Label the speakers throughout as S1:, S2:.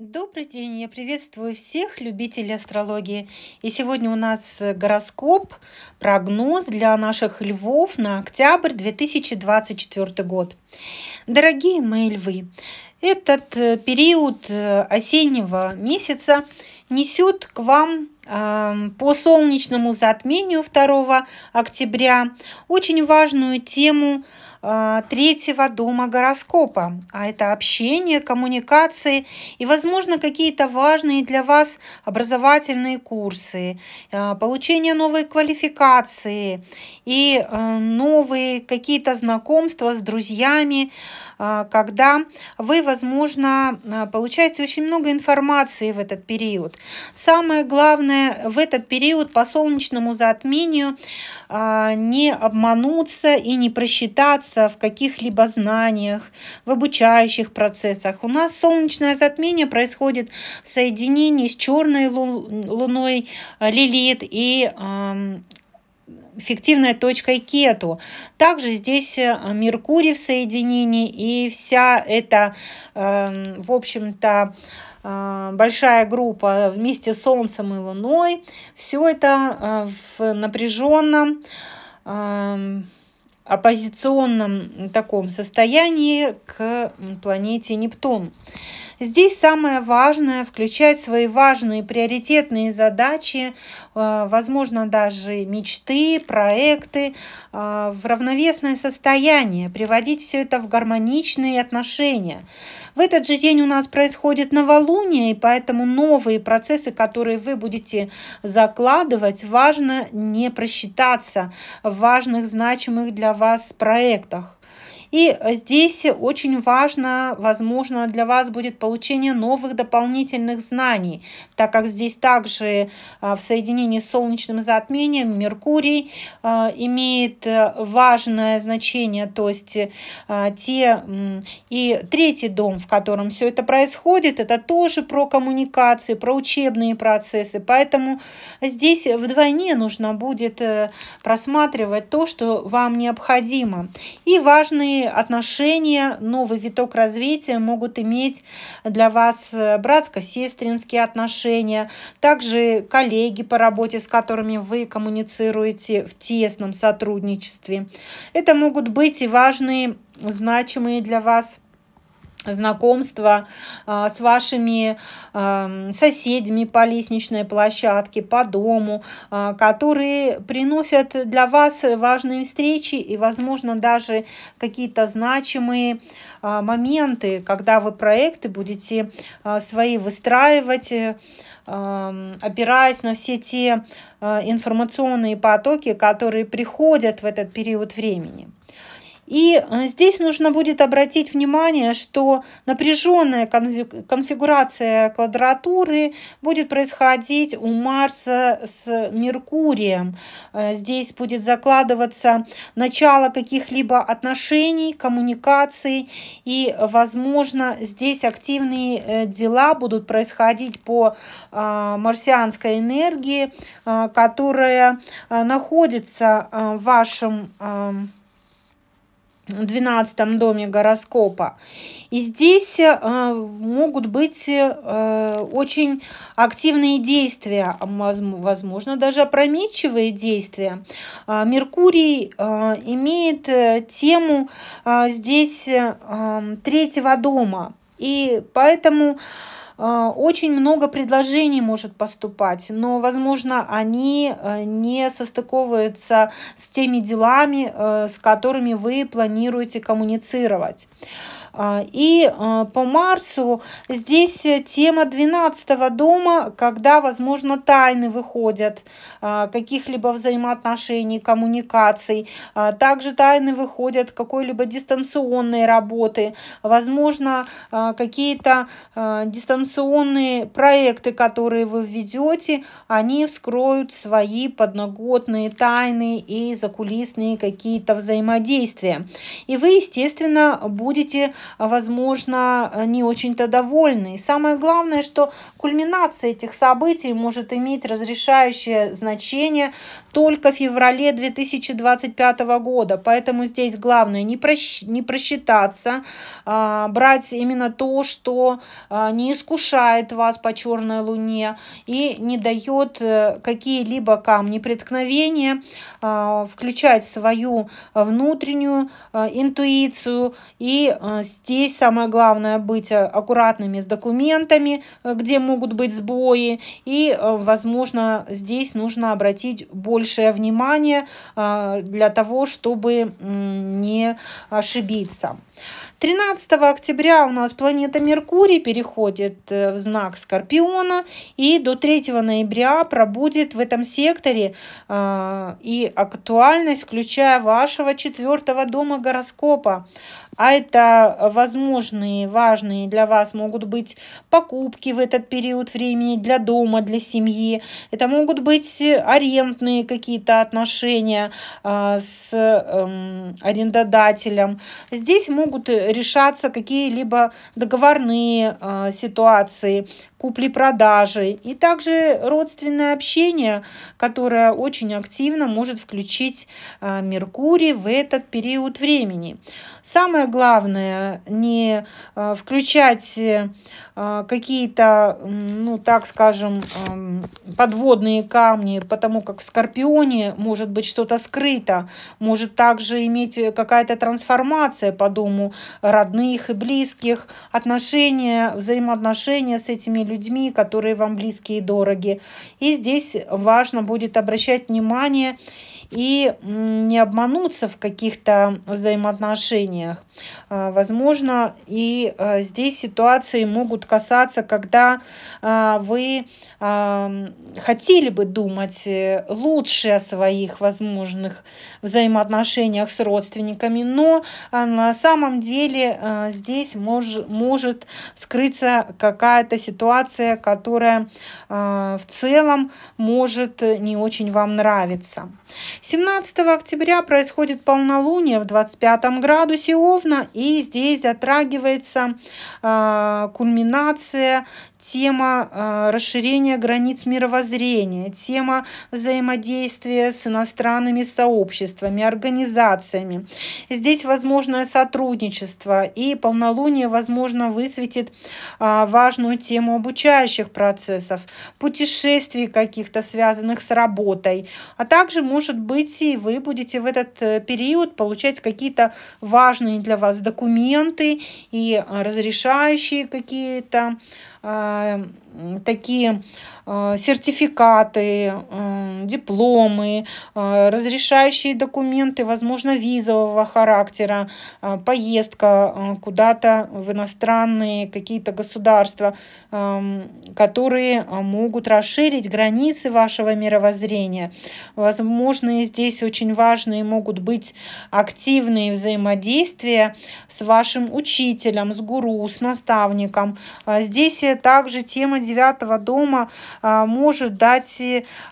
S1: Добрый день, я приветствую всех любителей астрологии. И сегодня у нас э, гороскоп, прогноз для наших львов на октябрь 2024 год. Дорогие мои львы, этот э, период э, осеннего месяца несет к вам по солнечному затмению 2 октября очень важную тему а, третьего дома гороскопа, а это общение, коммуникации и, возможно, какие-то важные для вас образовательные курсы, а, получение новой квалификации и а, новые какие-то знакомства с друзьями, когда вы, возможно, получаете очень много информации в этот период. Самое главное в этот период по солнечному затмению а, не обмануться и не просчитаться в каких-либо знаниях, в обучающих процессах. У нас солнечное затмение происходит в соединении с черной луной а, Лилит и фиктивной точкой кету. Также здесь э, Меркурий в соединении и вся эта, эм, в общем-то, Э, большая группа вместе с Солнцем и Луной. Все это э, в напряженном э, оппозиционном таком состоянии к планете Нептун. Здесь самое важное – включать свои важные приоритетные задачи, э, возможно, даже мечты, проекты э, в равновесное состояние, приводить все это в гармоничные отношения. В этот же день у нас происходит новолуние, и поэтому новые процессы, которые вы будете закладывать, важно не просчитаться в важных, значимых для вас проектах. И э, здесь очень важно, возможно, для вас будет получение новых дополнительных знаний, так как здесь также э, в соединении с солнечным затмением Меркурий э, имеет важное значение, то есть те и третий дом, в котором все это происходит, это тоже про коммуникации, про учебные процессы. Поэтому здесь вдвойне нужно будет просматривать то, что вам необходимо. И важные отношения, новый виток развития могут иметь для вас э, братско-сестринские отношения, также коллеги по работе, с которыми вы коммуницируете в тесном сотрудничестве. Это могут быть и важные, значимые для вас знакомства а, с вашими а, соседями по лестничной площадке, по дому, а, которые приносят для вас важные встречи и, возможно, даже какие-то значимые моменты, когда вы проекты будете свои выстраивать, э, опираясь на все те информационные потоки, которые приходят в этот период времени. И э, здесь нужно будет обратить внимание, что напряженная конфигурация квадратуры будет происходить у Марса с Меркурием. Э, здесь будет закладываться начало каких-либо отношений, коммуникаций, и, возможно, здесь активные э, дела будут происходить по а, марсианской энергии, а, которая находится в вашем 12 доме гороскопа. И здесь э, могут быть э, очень активные действия, возможно, даже опрометчивые действия. Э, Меркурий э, имеет э, тему э, здесь э, третьего дома. И поэтому Э, очень много предложений может поступать, но, возможно, они э, не состыковываются с теми делами, э, с которыми вы планируете коммуницировать. А, и а, по Марсу здесь э, тема 12 дома, когда, возможно, тайны выходят а, каких-либо взаимоотношений, коммуникаций. Также тайны выходят какой-либо дистанционной работы, возможно, какие-то дистанционные проекты, которые вы ведете, они вскроют свои подноготные тайны и закулисные какие-то взаимодействия. И вы, естественно, будете а, возможно, не очень-то довольны. И самое главное, что кульминация этих событий может иметь разрешающее значение только в феврале 2025 года. Поэтому здесь главное не, прощ, не просчитаться, а, брать именно то, что а, не искушает вас по черной луне и не дает э, какие-либо камни преткновения, а, включать свою а, внутреннюю а, интуицию и а, Здесь самое главное быть э, аккуратными с документами, э, где могут быть сбои. И, э, возможно, здесь нужно обратить большее внимание для того, чтобы не ошибиться. 13 октября у нас планета Меркурий переходит э, в знак Скорпиона и до 3 ноября пробудет в этом секторе а, и актуальность, включая вашего четвертого дома гороскопа. А это возможные, важные для вас могут быть покупки в этот период времени для дома, для семьи. Это могут быть арендные какие-то отношения а, с эм, арендодателем. Здесь могут э, решаться какие-либо договорные э, ситуации, купли-продажи и также родственное общение, которое очень активно может включить э, Меркурий в этот период времени. Самое главное не э, включать какие-то, ну так скажем, эм, подводные камни, потому как в Скорпионе может быть что-то скрыто, может также иметь какая-то трансформация по дому родных и близких, отношения, взаимоотношения с этими людьми, которые вам близкие и дороги. И здесь важно будет обращать внимание и не обмануться в каких-то взаимоотношениях. А, возможно, и а, здесь ситуации могут касаться, когда а, вы хотели бы думать э, лучше о своих возможных взаимоотношениях с родственниками, но на самом деле здесь мож, может скрыться какая-то ситуация, которая в целом может не очень вам нравиться. 17 октября происходит полнолуние в 25 градусе Овна, и здесь затрагивается э, кульминация тема э, расширения границ мировоззрения, тема взаимодействия с иностранными сообществами, организациями. Здесь возможное сотрудничество и полнолуние, возможно, высветит э, важную тему обучающих процессов, путешествий каких-то, связанных с работой. А также, может быть, и вы будете в этот э, период получать какие-то важные для вас документы и э, разрешающие какие-то э, такие э, сертификаты, э, дипломы, э, разрешающие документы, возможно, визового характера, поездка куда-то в иностранные какие-то государства, эм, которые могут расширить границы вашего мировоззрения. Возможно, здесь очень важные могут быть активные взаимодействия с вашим учителем, с гуру, с наставником. А здесь также тема девятого дома а, может дать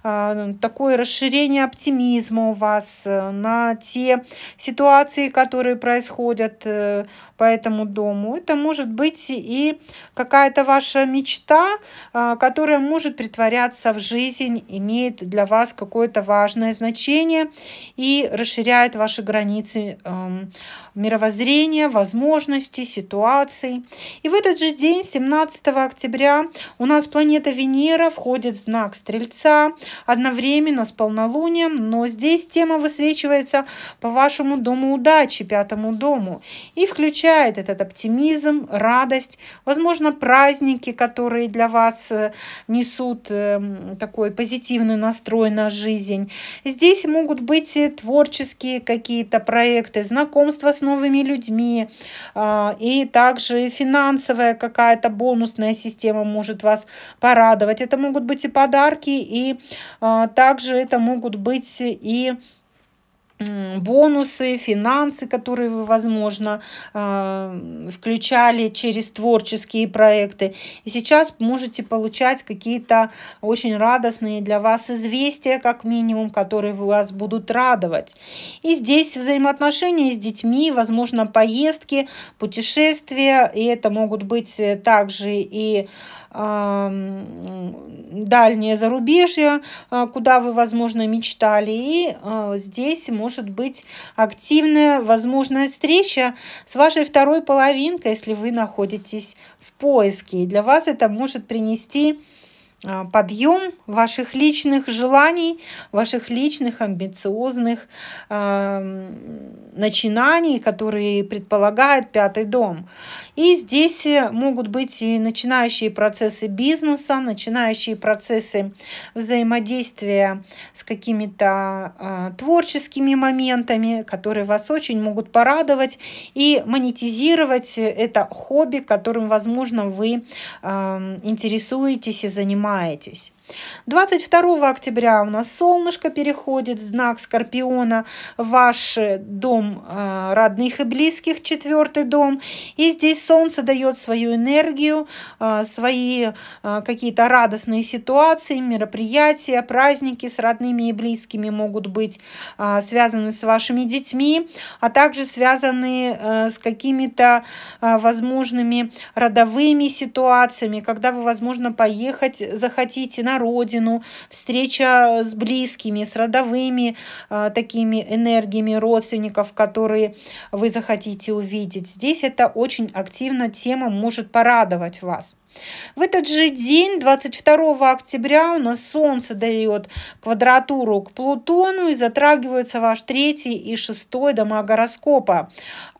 S1: а, такое расширение оптимизма у вас э, на те ситуации, которые происходят э, по этому дому. Это может быть и какая-то ваша мечта, а, которая может притворяться в жизнь, имеет для вас какое-то важное значение и расширяет ваши границы мировоззрения, возможностей, ситуаций. И в этот же день, 17 октября, у нас планета Венера входит в знак Стрельца одновременно с полнолунием, но здесь тема высвечивается по вашему дому удачи, пятому дому, и включает этот оптимизм, радость, возможно, праздники, которые для вас э, несут э, такой позитивный настрой на жизнь. Здесь могут быть э, творческие какие-то проекты, знакомства с новыми людьми. А, и также финансовая какая-то бонусная система может вас порадовать. Это могут быть и подарки, и а, также это могут быть и бонусы, финансы, которые вы, возможно, а, включали через творческие проекты. И сейчас можете получать какие-то очень радостные для вас известия, как минимум, которые вас будут радовать. И здесь взаимоотношения с детьми, возможно, поездки, путешествия, и это могут быть э, также и а, дальнее зарубежье, а, куда вы, возможно, мечтали. И здесь можно может быть активная возможная встреча с вашей второй половинкой, если вы находитесь в поиске. И для вас это может принести а, подъем ваших личных желаний, ваших личных амбициозных начинаний, которые предполагает пятый дом. И здесь э, могут быть и начинающие процессы бизнеса, начинающие процессы взаимодействия с какими-то э, творческими моментами, которые вас очень могут порадовать и монетизировать это хобби, которым, возможно, вы э, интересуетесь и занимаетесь. 22 октября у нас солнышко переходит, знак Скорпиона, ваш дом э, родных и близких, четвертый дом. И здесь солнце дает свою энергию, э, свои э, какие-то радостные ситуации, мероприятия, праздники с родными и близкими могут быть связаны с вашими детьми, а также связаны с какими-то возможными родовыми ситуациями, когда вы, возможно, поехать захотите на родину, встреча с близкими, с родовыми э, такими энергиями родственников, которые вы захотите увидеть. Здесь это очень активно тема может порадовать вас. В этот же день, 22 октября, у нас Солнце дает квадратуру к Плутону и затрагиваются ваш третий и шестой дома гороскопа.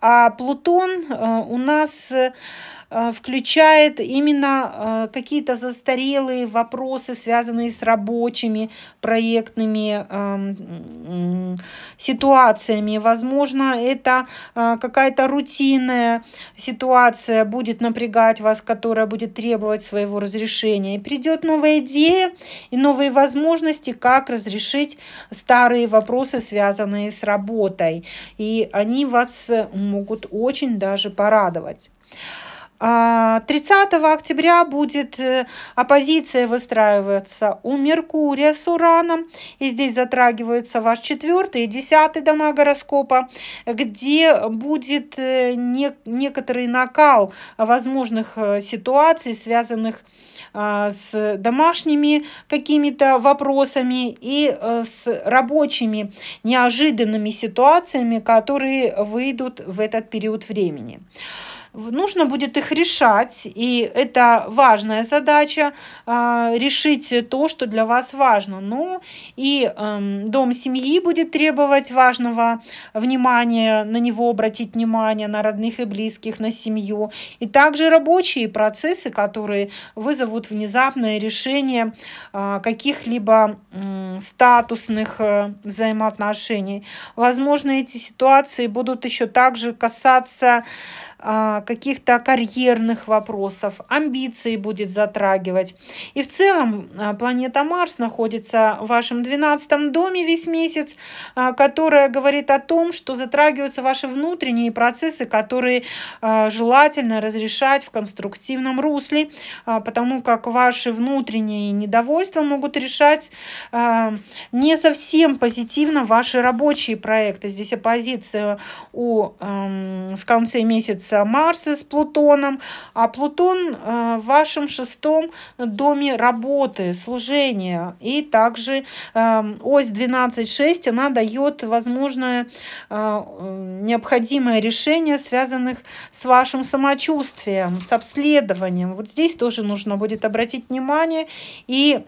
S1: А Плутон э, у нас э, Э, включает именно э, какие-то застарелые вопросы, связанные с рабочими проектными эм, ситуациями. Возможно, это э, какая-то рутинная ситуация будет напрягать вас, которая будет требовать своего разрешения. И придет новая идея и новые возможности, как разрешить старые вопросы, связанные с работой. И они вас могут очень даже порадовать. 30 а, октября будет э, оппозиция выстраиваться у Меркурия с Ураном. И здесь затрагиваются ваш четвертый и десятый дома гороскопа, где будет э, не, некоторый накал возможных э, ситуаций, связанных а, с домашними какими-то вопросами и с рабочими неожиданными ситуациями, которые выйдут в этот период Времени. Нужно будет их решать, и это важная задача а, решить то, что для вас важно. Ну и эм, дом семьи будет требовать важного внимания, на него обратить внимание, на родных и близких, на семью. И также рабочие процессы, которые вызовут внезапное решение а, каких-либо статусных э, взаимоотношений. Возможно, эти ситуации будут еще также касаться а, каких-то карьерных вопросов, амбиции будет затрагивать. И в целом а, планета Марс находится в вашем 12 доме весь месяц, а, которая говорит о том, что затрагиваются ваши внутренние процессы, которые желательно разрешать в конструктивном русле, потому как ваши внутренние недовольства могут решать не совсем позитивно ваши рабочие проекты. Здесь оппозиция у, эм, в конце месяца находится Марс с Плутоном, а Плутон э, в вашем шестом доме работы, служения. И также э, ось 12.6, она дает возможное э, необходимое решение, связанных с вашим самочувствием, с обследованием. Вот здесь тоже нужно будет обратить внимание. И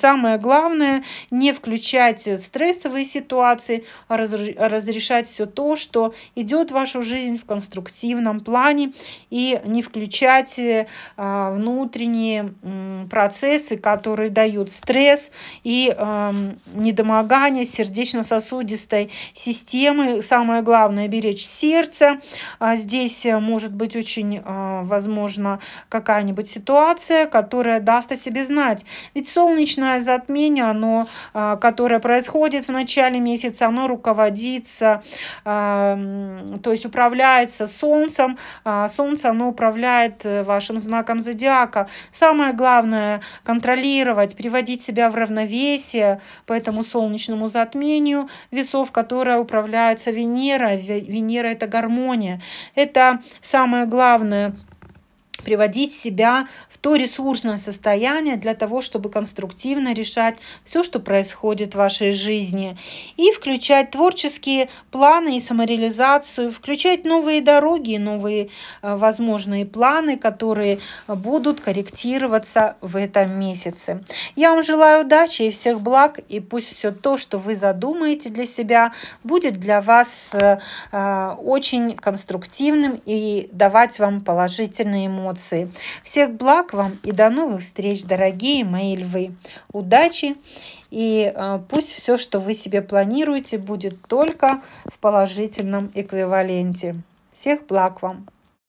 S1: самое главное, не включать стрессовые ситуации, а разрешать все то, что идет в вашу жизнь в конструктивном когнитивном плане и не включать э, а, внутренние процессы, которые дают стресс и а, недомогание сердечно-сосудистой системы. Самое главное – беречь сердце. А здесь э, может быть очень, возможно, какая-нибудь ситуация, которая даст о себе знать. Ведь солнечное затмение, оно, которое происходит в начале месяца, оно руководится, то есть управляется солнцем, Солнцем. А, Солнце, оно управляет э, вашим знаком зодиака. Самое главное – контролировать, приводить себя в равновесие по этому солнечному затмению весов, которое управляется Венера. Венера – это гармония. Это самое главное – приводить себя в то ресурсное состояние для того, чтобы конструктивно решать все, что происходит в вашей жизни. И включать творческие планы и самореализацию, включать новые дороги, новые э, возможные планы, которые будут корректироваться в этом месяце. Я вам желаю удачи и всех благ, и пусть все то, что вы задумаете для себя, будет для вас э, э, очень конструктивным и давать вам положительные эмоции эмоции. Всех благ вам и до новых встреч, дорогие мои львы. Удачи и э, пусть все, что вы себе планируете, будет только в положительном эквиваленте. Всех благ вам!